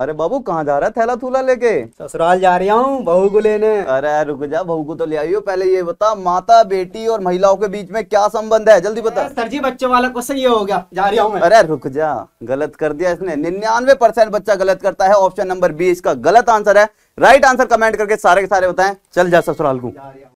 अरे बाबू कहाँ जा रहा है थैला थूला लेके ससुराल जा रहा हूँ बहू को लेने अरे रुक जा बहू को तो ले आई हो पहले ये बता माता बेटी और महिलाओं के बीच में क्या संबंध है जल्दी बता सर जी बच्चों वाला क्वेश्चन ये हो गया जा रहा हूँ अरे रुक जा गलत कर दिया इसने निन्यानवे परसेंट बच्चा गलत करता है ऑप्शन नंबर बी इसका गलत आंसर है राइट आंसर कमेंट करके सारे के सारे बताए चल जा ससुराल को